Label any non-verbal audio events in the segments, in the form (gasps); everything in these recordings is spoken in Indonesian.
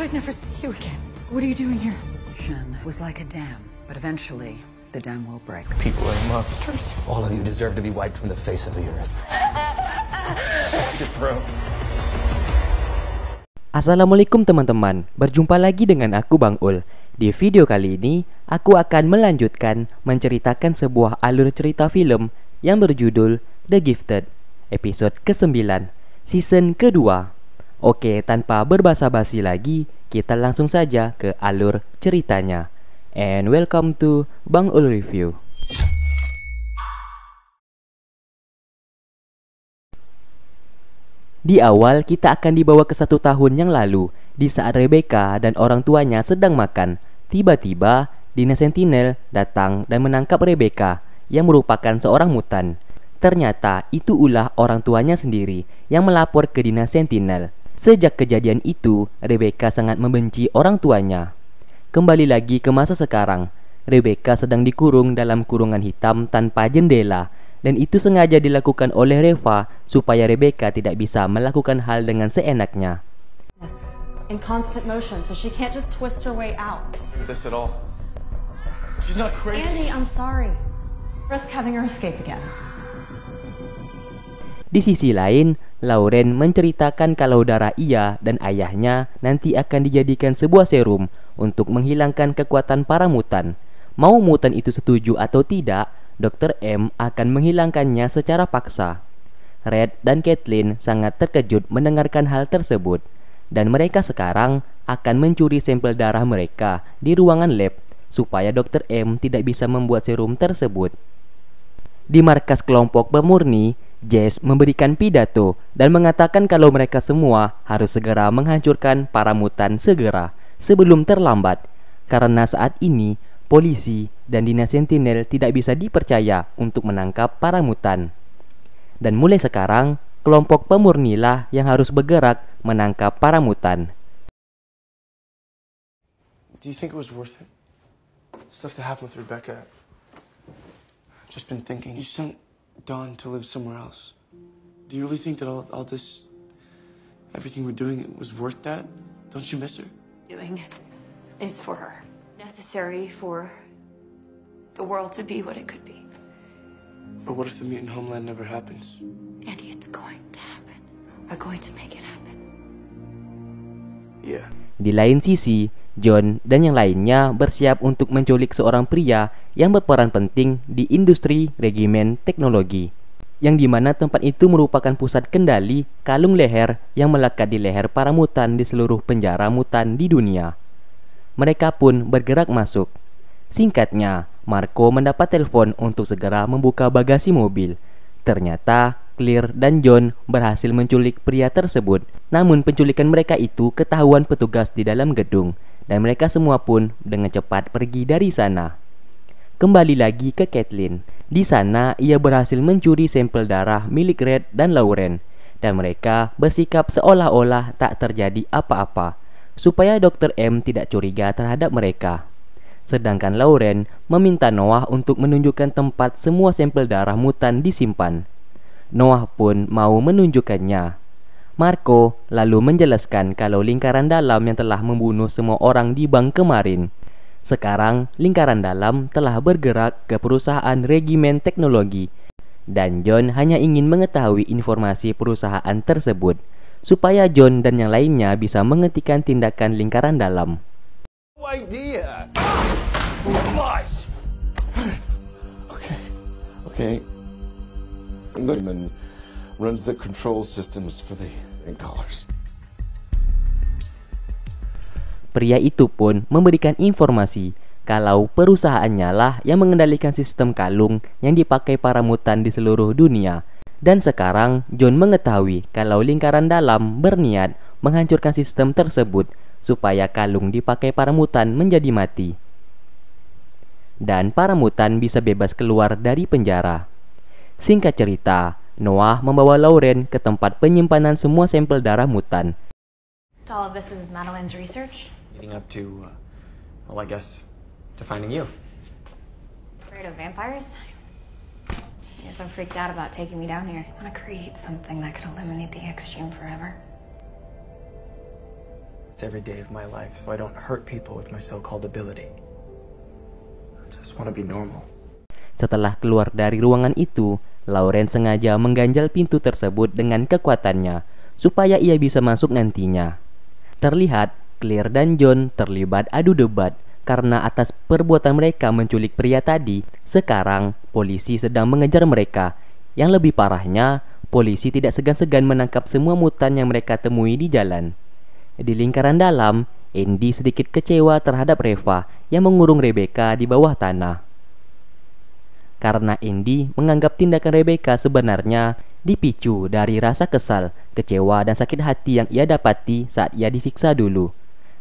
thought I'd never see you again. What are you doing here? Shen was like a dam, but eventually the dam will break. People are monsters. All of you deserve to be wiped from the face of the earth. You're pro. Assalamualaikum teman-teman, berjumpa lagi dengan aku Bang Ul. Di video kali ini, aku akan melanjutkan menceritakan sebuah alur cerita film yang berjudul The Gifted, episode ke-9, season kedua. Oke, tanpa berbasa-basi lagi, kita langsung saja ke alur ceritanya. And welcome to Bang Ul Review. Di awal, kita akan dibawa ke satu tahun yang lalu, di saat Rebecca dan orang tuanya sedang makan. Tiba-tiba, Dina Sentinel datang dan menangkap Rebecca, yang merupakan seorang mutan. Ternyata itu ulah orang tuanya sendiri yang melapor ke Dina Sentinel. Sejak kejadian itu, Rebecca sangat membenci orang tuanya. Kembali lagi ke masa sekarang, Rebecca sedang dikurung dalam kurungan hitam tanpa jendela, dan itu sengaja dilakukan oleh Reva supaya Rebecca tidak bisa melakukan hal dengan seenaknya. Di sisi lain, Lauren menceritakan kalau darah ia dan ayahnya nanti akan dijadikan sebuah serum untuk menghilangkan kekuatan para mutan. Mau mutan itu setuju atau tidak, Dr. M akan menghilangkannya secara paksa. Red dan Kathleen sangat terkejut mendengarkan hal tersebut, dan mereka sekarang akan mencuri sampel darah mereka di ruangan lab supaya Dr. M tidak bisa membuat serum tersebut. Di markas kelompok pemurni, Jess memberikan pidato dan mengatakan kalau mereka semua harus segera menghancurkan para mutan segera sebelum terlambat karena saat ini polisi dan dinas sentinel tidak bisa dipercaya untuk menangkap para mutan. Dan mulai sekarang, kelompok pemurnilah yang harus bergerak menangkap para mutan. just been thinking. You sent Dawn to live somewhere else. Do you really think that all, all this, everything we're doing was worth that? Don't you miss her? Doing is for her. Necessary for the world to be what it could be. But what if the mutant homeland never happens? And it's going to happen. We're going to make it happen. Yeah. Di lain sisi, John dan yang lainnya bersiap untuk menculik seorang pria yang berperan penting di industri regimen teknologi, yang dimana tempat itu merupakan pusat kendali kalung leher yang melekat di leher para mutan di seluruh penjara mutan di dunia. Mereka pun bergerak masuk. Singkatnya, Marco mendapat telepon untuk segera membuka bagasi mobil. Ternyata Clear dan John berhasil menculik pria tersebut. Namun penculikan mereka itu ketahuan petugas di dalam gedung dan mereka semua pun dengan cepat pergi dari sana. Kembali lagi ke Kathleen. Di sana ia berhasil mencuri sampel darah milik Red dan Lauren dan mereka bersikap seolah-olah tak terjadi apa-apa supaya Dr. M tidak curiga terhadap mereka. Sedangkan Lauren meminta Noah untuk menunjukkan tempat semua sampel darah mutan disimpan. Noah pun mau menunjukkannya. Marco lalu menjelaskan kalau lingkaran dalam yang telah membunuh semua orang di bank kemarin. Sekarang, lingkaran dalam telah bergerak ke perusahaan regimen teknologi, dan John hanya ingin mengetahui informasi perusahaan tersebut supaya John dan yang lainnya bisa menghentikan tindakan lingkaran dalam. Idea. Ah! (gasps) (gasps) okay. Okay runs the control systems for the colors. Pria itu pun memberikan informasi kalau perusahaannya lah yang mengendalikan sistem kalung yang dipakai para mutan di seluruh dunia. Dan sekarang John mengetahui kalau lingkaran dalam berniat menghancurkan sistem tersebut supaya kalung dipakai para mutan menjadi mati. Dan para mutan bisa bebas keluar dari penjara. Singkat cerita, Noah membawa Lauren ke tempat penyimpanan semua sampel darah mutan. Setelah keluar dari ruangan itu, Lauren sengaja mengganjal pintu tersebut dengan kekuatannya supaya ia bisa masuk nantinya. Terlihat Claire dan John terlibat adu debat karena atas perbuatan mereka menculik pria tadi. Sekarang polisi sedang mengejar mereka. Yang lebih parahnya, polisi tidak segan-segan menangkap semua mutan yang mereka temui di jalan. Di lingkaran dalam, Andy sedikit kecewa terhadap Reva yang mengurung Rebecca di bawah tanah karena Indi menganggap tindakan Rebecca sebenarnya dipicu dari rasa kesal, kecewa dan sakit hati yang ia dapati saat ia disiksa dulu.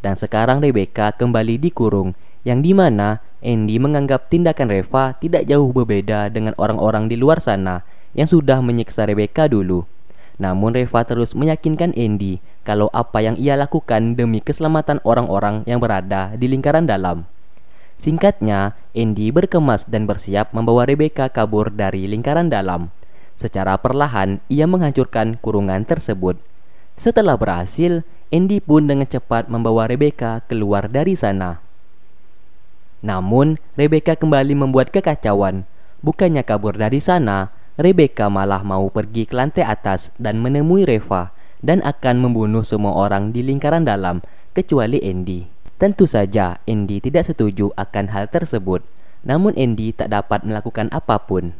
Dan sekarang Rebecca kembali dikurung, yang dimana Andy menganggap tindakan Reva tidak jauh berbeda dengan orang-orang di luar sana yang sudah menyiksa Rebecca dulu. Namun Reva terus meyakinkan Andy kalau apa yang ia lakukan demi keselamatan orang-orang yang berada di lingkaran dalam. Singkatnya, Andy berkemas dan bersiap membawa Rebecca kabur dari lingkaran dalam. Secara perlahan, ia menghancurkan kurungan tersebut. Setelah berhasil, Andy pun dengan cepat membawa Rebecca keluar dari sana. Namun, Rebecca kembali membuat kekacauan. Bukannya kabur dari sana, Rebecca malah mau pergi ke lantai atas dan menemui Reva dan akan membunuh semua orang di lingkaran dalam, kecuali Andy. Tentu saja, Andy tidak setuju akan hal tersebut. Namun Andy tak dapat melakukan apapun.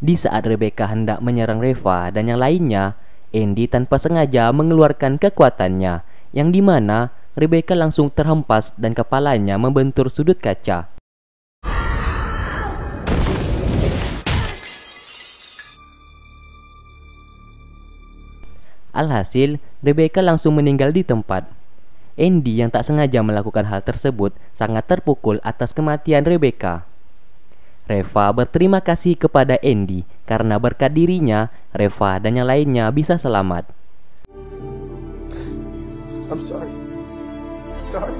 Di saat Rebecca hendak menyerang Reva dan yang lainnya, Andy tanpa sengaja mengeluarkan kekuatannya, yang dimana Rebecca langsung terhempas dan kepalanya membentur sudut kaca. Alhasil, Rebecca langsung meninggal di tempat. Andy yang tak sengaja melakukan hal tersebut sangat terpukul atas kematian Rebecca. Reva berterima kasih kepada Andy karena berkat dirinya, Reva dan yang lainnya bisa selamat. I'm sorry. Sorry.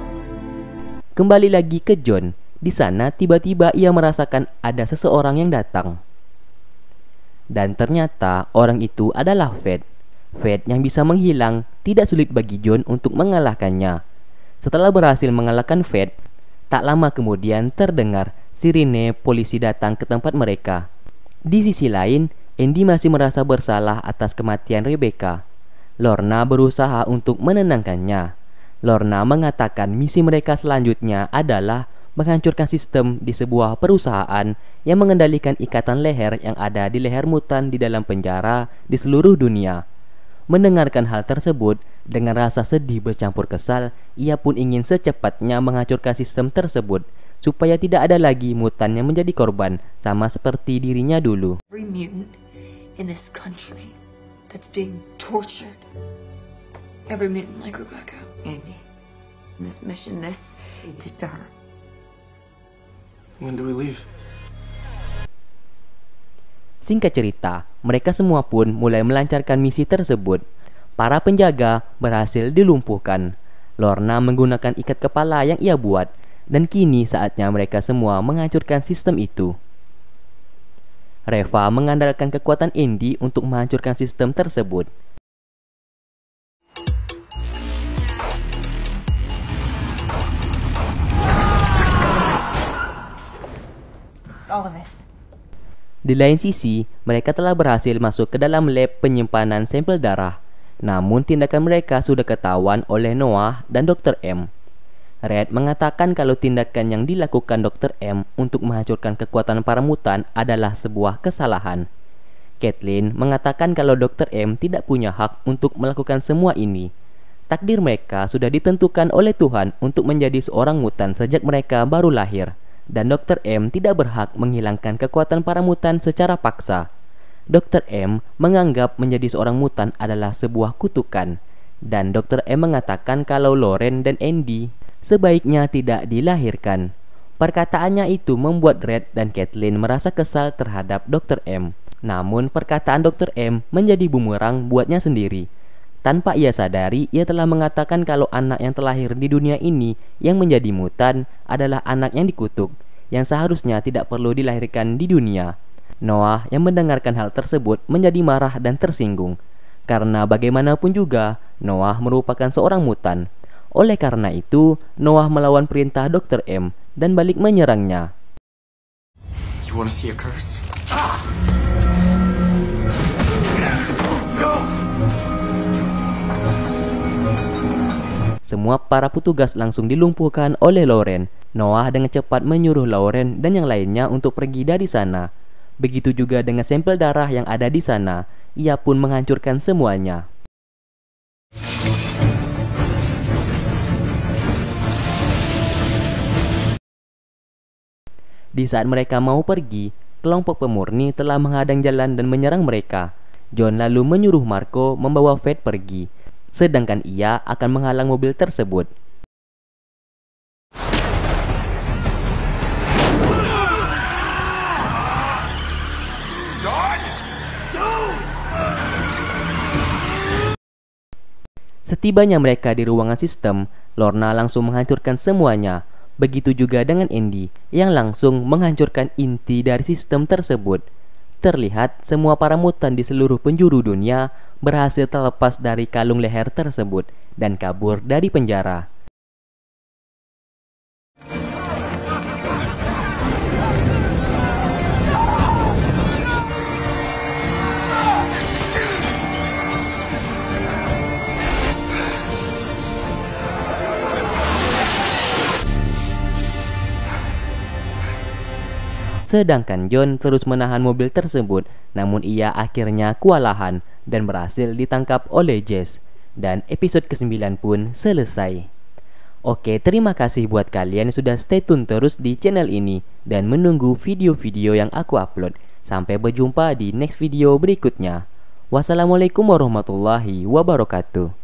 Kembali lagi ke John. Di sana tiba-tiba ia merasakan ada seseorang yang datang. Dan ternyata orang itu adalah Fed. Fate yang bisa menghilang tidak sulit bagi John untuk mengalahkannya. Setelah berhasil mengalahkan Fate, tak lama kemudian terdengar sirine polisi datang ke tempat mereka. Di sisi lain, Andy masih merasa bersalah atas kematian Rebecca. Lorna berusaha untuk menenangkannya. Lorna mengatakan misi mereka selanjutnya adalah menghancurkan sistem di sebuah perusahaan yang mengendalikan ikatan leher yang ada di leher mutan di dalam penjara di seluruh dunia. Mendengarkan hal tersebut, dengan rasa sedih bercampur kesal, ia pun ingin secepatnya menghancurkan sistem tersebut supaya tidak ada lagi mutan yang menjadi korban sama seperti dirinya dulu. Every mutant like Rebecca. Andy, this mission, this to When do we leave? Singkat cerita, mereka semua pun mulai melancarkan misi tersebut. Para penjaga berhasil dilumpuhkan. Lorna menggunakan ikat kepala yang ia buat, dan kini saatnya mereka semua menghancurkan sistem itu. Reva mengandalkan kekuatan Indi untuk menghancurkan sistem tersebut. all of it. Di lain sisi, mereka telah berhasil masuk ke dalam lab penyimpanan sampel darah, namun tindakan mereka sudah ketahuan oleh Noah dan Dr. M. Red mengatakan kalau tindakan yang dilakukan Dr. M untuk menghancurkan kekuatan para mutan adalah sebuah kesalahan. Kathleen mengatakan kalau Dr. M tidak punya hak untuk melakukan semua ini. Takdir mereka sudah ditentukan oleh Tuhan untuk menjadi seorang mutan sejak mereka baru lahir dan Dr. M tidak berhak menghilangkan kekuatan para mutan secara paksa. Dr. M menganggap menjadi seorang mutan adalah sebuah kutukan, dan Dr. M mengatakan kalau Loren dan Andy sebaiknya tidak dilahirkan. Perkataannya itu membuat Red dan Kathleen merasa kesal terhadap Dr. M. Namun perkataan Dr. M menjadi bumerang buatnya sendiri tanpa ia sadari, ia telah mengatakan kalau anak yang terlahir di dunia ini yang menjadi mutan adalah anak yang dikutuk, yang seharusnya tidak perlu dilahirkan di dunia. Noah yang mendengarkan hal tersebut menjadi marah dan tersinggung, karena bagaimanapun juga Noah merupakan seorang mutan. Oleh karena itu, Noah melawan perintah Dr. M dan balik menyerangnya. You Semua para petugas langsung dilumpuhkan oleh Loren. Noah dengan cepat menyuruh Loren dan yang lainnya untuk pergi dari sana. Begitu juga dengan sampel darah yang ada di sana. Ia pun menghancurkan semuanya. Di saat mereka mau pergi, kelompok pemurni telah menghadang jalan dan menyerang mereka. John lalu menyuruh Marco membawa Fed pergi sedangkan ia akan menghalang mobil tersebut. Setibanya mereka di ruangan sistem, Lorna langsung menghancurkan semuanya. Begitu juga dengan Andy yang langsung menghancurkan inti dari sistem tersebut. Terlihat semua para mutan di seluruh penjuru dunia berhasil terlepas dari kalung leher tersebut dan kabur dari penjara. Sedangkan John terus menahan mobil tersebut, namun ia akhirnya kewalahan dan berhasil ditangkap oleh Jess. Dan episode ke-9 pun selesai. Oke, terima kasih buat kalian yang sudah stay tune terus di channel ini dan menunggu video-video yang aku upload. Sampai berjumpa di next video berikutnya. Wassalamualaikum warahmatullahi wabarakatuh.